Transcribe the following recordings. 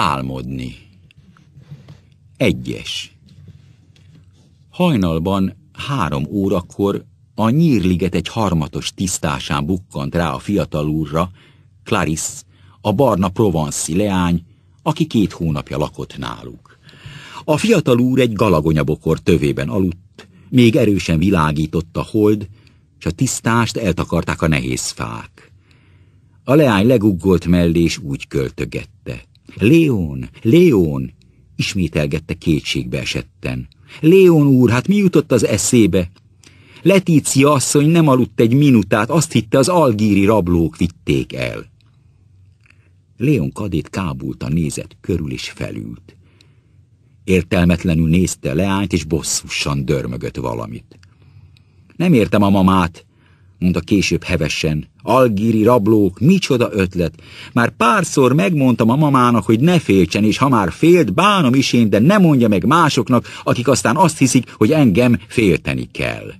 Álmodni. Egyes. Hajnalban három órakor a nyírliget egy harmatos tisztásán bukkant rá a fiatal úrra, Clarisse, a barna provanszi leány, aki két hónapja lakott náluk. A fiatal úr egy galagonyabokor tövében aludt, még erősen világított a hold, és a tisztást eltakarták a nehéz fák. A leány leguggolt mellé, és úgy költögette. Léon, Léon, ismételgette kétségbe esetten. Léon úr, hát mi jutott az eszébe? Letícia asszony nem aludt egy minutát, azt hitte az algíri rablók vitték el. Léon kadét kábulta nézett körül és felült. Értelmetlenül nézte leányt, és bosszusan dörmögött valamit. Nem értem a mamát, mondta később hevesen. Algíri rablók, micsoda ötlet! Már párszor megmondtam a mamának, hogy ne féltsen, és ha már félt, bánom is én, de ne mondja meg másoknak, akik aztán azt hiszik, hogy engem félteni kell.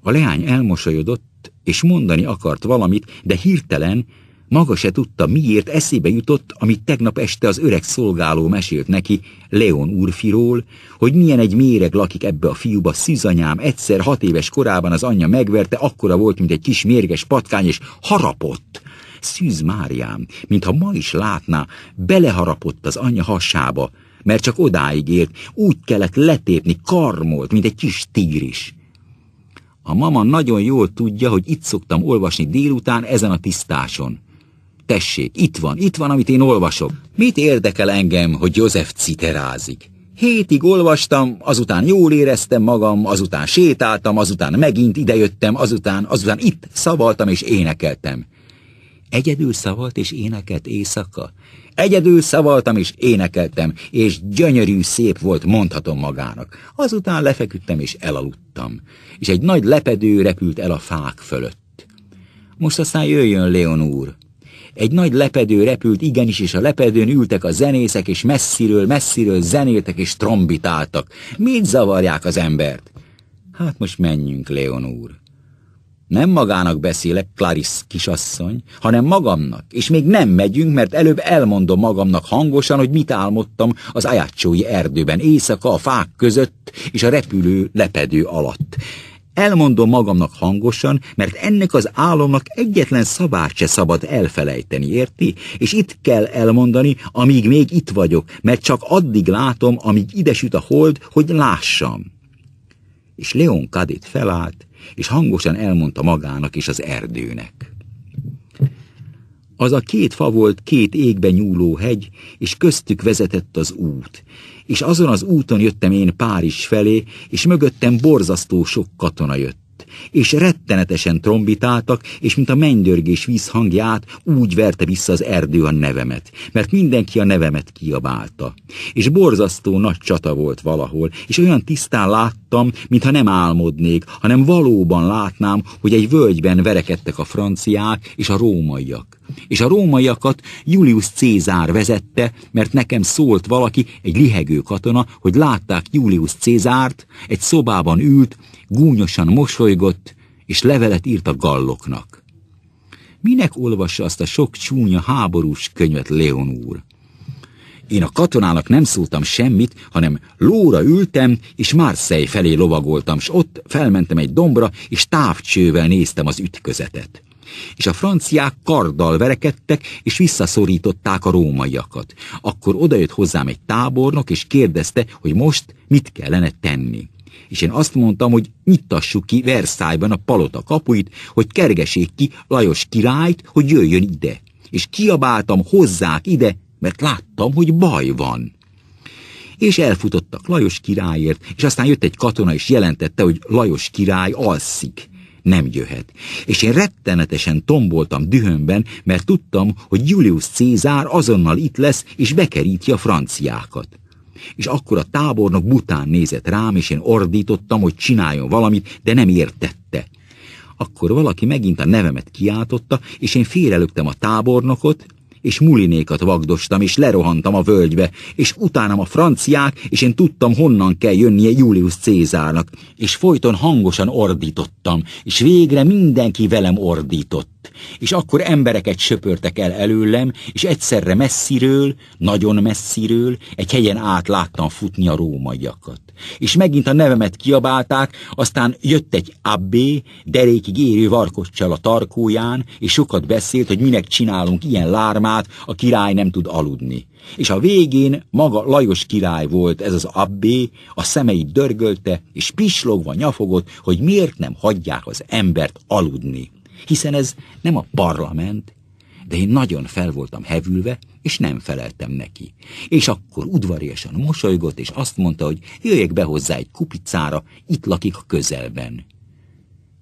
A leány elmosolyodott, és mondani akart valamit, de hirtelen maga se tudta, miért eszébe jutott, amit tegnap este az öreg szolgáló mesélt neki, Leon úrfiról, hogy milyen egy méreg lakik ebbe a fiúba, szűzanyám, egyszer hat éves korában az anyja megverte, akkora volt, mint egy kis mérges patkány, és harapott. Szűz Máriám, mintha ma is látná, beleharapott az anyja hasába, mert csak odáig ért, úgy kellett letépni, karmolt, mint egy kis tigris. A mama nagyon jól tudja, hogy itt szoktam olvasni délután ezen a tisztáson tessék, itt van, itt van, amit én olvasok. Mit érdekel engem, hogy József citerázik? Hétig olvastam, azután jól éreztem magam, azután sétáltam, azután megint idejöttem, azután, azután itt szavaltam és énekeltem. Egyedül szavalt és énekelt éjszaka. Egyedül szavaltam és énekeltem, és gyönyörű szép volt, mondhatom magának. Azután lefeküdtem és elaludtam, és egy nagy lepedő repült el a fák fölött. Most aztán jöjjön, Leon úr, egy nagy lepedő repült igenis, és a lepedőn ültek a zenészek, és messziről-messziről zenéltek és trombitáltak. Mit zavarják az embert? Hát most menjünk, Leon úr. Nem magának beszélek, Clarice kisasszony, hanem magamnak, és még nem megyünk, mert előbb elmondom magamnak hangosan, hogy mit álmodtam az ajácsói erdőben, éjszaka a fák között és a repülő lepedő alatt. Elmondom magamnak hangosan, mert ennek az álomnak egyetlen szabát se szabad elfelejteni, érti? És itt kell elmondani, amíg még itt vagyok, mert csak addig látom, amíg idesüt a hold, hogy lássam. És Leon Kadit felállt, és hangosan elmondta magának és az erdőnek. Az a két fa volt két égben nyúló hegy, és köztük vezetett az út. És azon az úton jöttem én Párizs felé, és mögöttem borzasztó sok katona jött és rettenetesen trombitáltak, és mint a mennydörgés vízhangját úgy verte vissza az erdő a nevemet, mert mindenki a nevemet kiabálta. És borzasztó nagy csata volt valahol, és olyan tisztán láttam, mintha nem álmodnék, hanem valóban látnám, hogy egy völgyben verekedtek a franciák és a rómaiak és a rómaiakat Julius Cézár vezette, mert nekem szólt valaki, egy lihegő katona, hogy látták Julius Cézárt, egy szobában ült, gúnyosan mosolygott, és levelet írt a galloknak. Minek olvassa azt a sok csúnya háborús könyvet Leon úr? Én a katonának nem szóltam semmit, hanem lóra ültem, és Marseille felé lovagoltam, s ott felmentem egy dombra, és távcsővel néztem az ütközetet és a franciák karddal verekedtek, és visszaszorították a rómaiakat. Akkor odajött hozzám egy tábornok, és kérdezte, hogy most mit kellene tenni. És én azt mondtam, hogy nyitassuk ki Versailles-ban a palota kapuit, hogy kergesék ki Lajos királyt, hogy jöjjön ide. És kiabáltam hozzák ide, mert láttam, hogy baj van és elfutottak Lajos királyért, és aztán jött egy katona, és jelentette, hogy Lajos király alszik nem jöhet. És én rettenetesen tomboltam dühömben, mert tudtam, hogy Julius Cézár azonnal itt lesz, és bekeríti a franciákat. És akkor a tábornok bután nézett rám, és én ordítottam, hogy csináljon valamit, de nem értette. Akkor valaki megint a nevemet kiáltotta, és én félelögtem a tábornokot, és mulinékat vagdostam, és lerohantam a völgybe, és utánam a franciák, és én tudtam, honnan kell jönnie Julius Cézárnak, és folyton hangosan ordítottam, és végre mindenki velem ordított és akkor embereket söpörtek el előlem, és egyszerre messziről, nagyon messziről egy hegyen át láttam futni a rómaiakat. És megint a nevemet kiabálták, aztán jött egy abbé, derékig érő varkocsal a tarkóján, és sokat beszélt, hogy minek csinálunk ilyen lármát, a király nem tud aludni. És a végén maga Lajos király volt ez az abbé, a szemeit dörgölte, és pislogva nyafogott, hogy miért nem hagyják az embert aludni hiszen ez nem a parlament, de én nagyon fel voltam hevülve, és nem feleltem neki. És akkor udvariasan mosolygott, és azt mondta, hogy jöjjek be hozzá egy kupicára, itt lakik a közelben.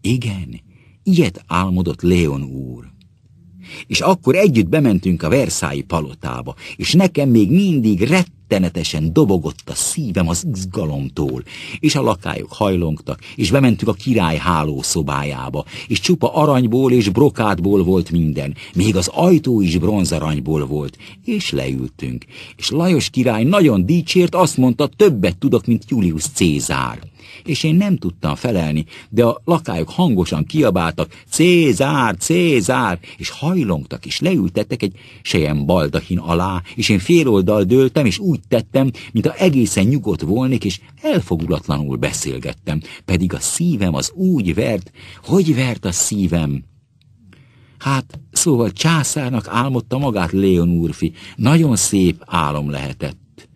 Igen, ilyet álmodott Leon úr. És akkor együtt bementünk a Versailles palotába, és nekem még mindig rett rettenetesen dobogott a szívem az izgalomtól, és a lakályok hajlongtak, és bementük a király hálószobájába, és csupa aranyból és brokátból volt minden, még az ajtó is bronzaranyból volt, és leültünk, és Lajos király nagyon dicsért, azt mondta, többet tudok, mint Julius Cézár és én nem tudtam felelni, de a lakályok hangosan kiabáltak, Cézár, Cézár, és hajlongtak, és leültettek egy sejem baldahin alá, és én féloldal dőltem, és úgy úgy tettem, mint a egészen nyugodt volnék, és elfogulatlanul beszélgettem, pedig a szívem az úgy vert, hogy vert a szívem. Hát, szóval császárnak álmodta magát Leon úrfi, nagyon szép álom lehetett.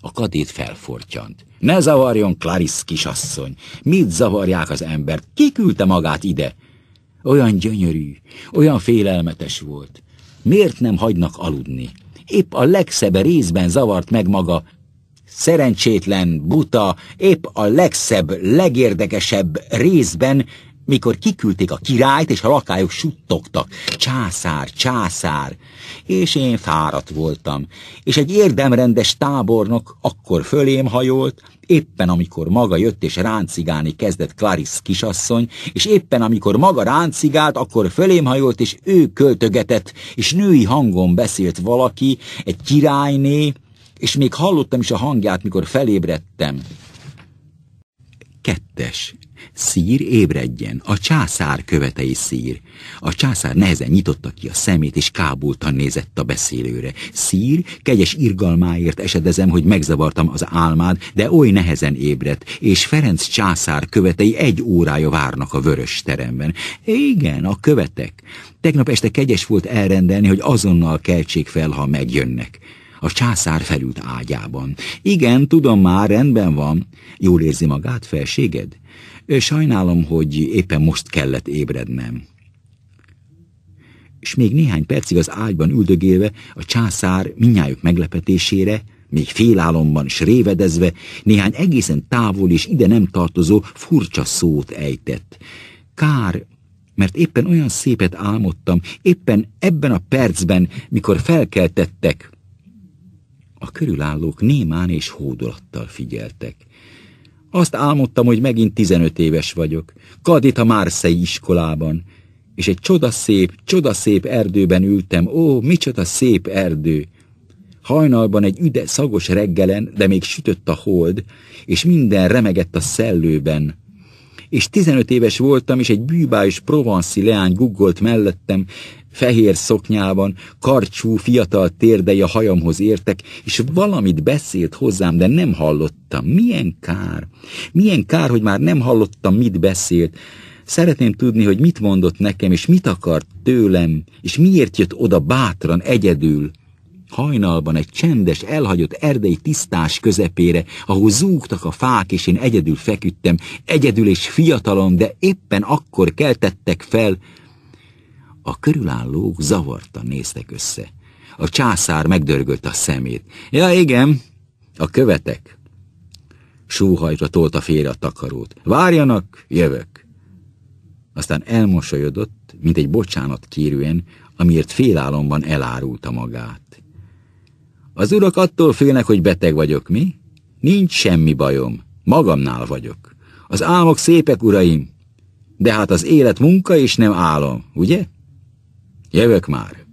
A kadét felfortyant. Ne zavarjon, Clarice kisasszony! Mit zavarják az embert? Ki küldte magát ide? Olyan gyönyörű, olyan félelmetes volt. Miért nem hagynak aludni? épp a legszebb részben zavart meg maga. Szerencsétlen, buta, épp a legszebb, legérdekesebb részben mikor kiküldték a királyt, és a lakályok suttogtak. Császár, császár! És én fáradt voltam. És egy érdemrendes tábornok akkor fölém hajolt, éppen amikor maga jött és ráncigálni kezdett Clarice kisasszony, és éppen amikor maga ráncigált, akkor fölém hajolt, és ő költögetett, és női hangon beszélt valaki, egy királyné, és még hallottam is a hangját, mikor felébredtem. Kettes. Szír ébredjen, a császár követei szír. A császár nehezen nyitotta ki a szemét, és kábultan nézett a beszélőre. Szír, kegyes irgalmáért esedezem, hogy megzavartam az álmád, de oly nehezen ébredt, és Ferenc császár követei egy órája várnak a vörös teremben. Igen, a követek. Tegnap este kegyes volt elrendelni, hogy azonnal keltsék fel, ha megjönnek. A császár felült ágyában. Igen, tudom már, rendben van. Jól érzi magát, felséged? Sajnálom, hogy éppen most kellett ébrednem. És még néhány percig az ágyban üldögélve, a császár minnyájuk meglepetésére, még félálomban s révedezve, néhány egészen távol és ide nem tartozó furcsa szót ejtett. Kár, mert éppen olyan szépet álmodtam, éppen ebben a percben, mikor felkeltettek, a körülállók némán és hódolattal figyeltek. Azt álmodtam, hogy megint 15 éves vagyok, kadit a Márszei iskolában, és egy csodaszép, csodaszép erdőben ültem, ó, micsoda szép erdő! Hajnalban egy üde, szagos reggelen, de még sütött a hold, és minden remegett a szellőben, és 15 éves voltam, és egy bűbájos provanszi leány guggolt mellettem, fehér szoknyában, karcsú, fiatal térdei a hajamhoz értek, és valamit beszélt hozzám, de nem hallottam. Milyen kár! Milyen kár, hogy már nem hallottam, mit beszélt. Szeretném tudni, hogy mit mondott nekem, és mit akart tőlem, és miért jött oda bátran, egyedül. Hajnalban egy csendes, elhagyott erdei tisztás közepére, ahol zúgtak a fák, és én egyedül feküdtem, egyedül és fiatalon, de éppen akkor keltettek fel. A körülállók zavartan néztek össze. A császár megdörgölt a szemét. Ja, igen, a követek. Súhajtra tolta félre a takarót. Várjanak, jövök. Aztán elmosolyodott, mint egy bocsánat kérően, amiért félálomban elárulta magát. Az urak attól félnek, hogy beteg vagyok, mi? Nincs semmi bajom. Magamnál vagyok. Az álmok szépek, uraim. De hát az élet munka és nem álom, ugye? Jövök már.